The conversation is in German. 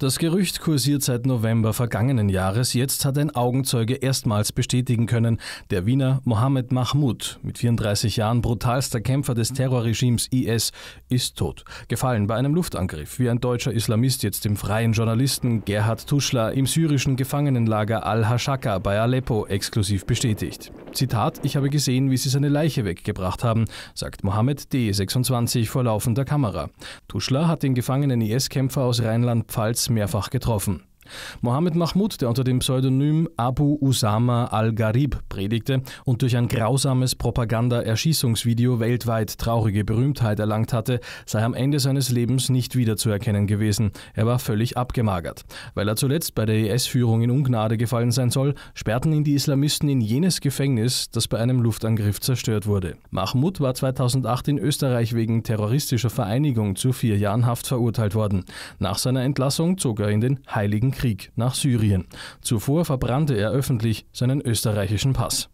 Das Gerücht kursiert seit November vergangenen Jahres. Jetzt hat ein Augenzeuge erstmals bestätigen können, der Wiener Mohammed Mahmoud, mit 34 Jahren brutalster Kämpfer des Terrorregimes IS, ist tot. Gefallen bei einem Luftangriff, wie ein deutscher Islamist jetzt dem freien Journalisten Gerhard Tuschler im syrischen Gefangenenlager Al-Hashaka bei Aleppo exklusiv bestätigt. Zitat, ich habe gesehen, wie sie seine Leiche weggebracht haben, sagt Mohammed D26 vor laufender Kamera. Tuschler hat den gefangenen IS-Kämpfer aus Rheinland-Pfalz mehrfach getroffen. Mohammed Mahmoud, der unter dem Pseudonym Abu Usama al-Gharib predigte und durch ein grausames Propaganda-Erschießungsvideo weltweit traurige Berühmtheit erlangt hatte, sei am Ende seines Lebens nicht wiederzuerkennen gewesen. Er war völlig abgemagert. Weil er zuletzt bei der IS-Führung e in Ungnade gefallen sein soll, sperrten ihn die Islamisten in jenes Gefängnis, das bei einem Luftangriff zerstört wurde. Mahmoud war 2008 in Österreich wegen terroristischer Vereinigung zu vier Jahren Haft verurteilt worden. Nach seiner Entlassung zog er in den Heiligen Krieg nach Syrien. Zuvor verbrannte er öffentlich seinen österreichischen Pass.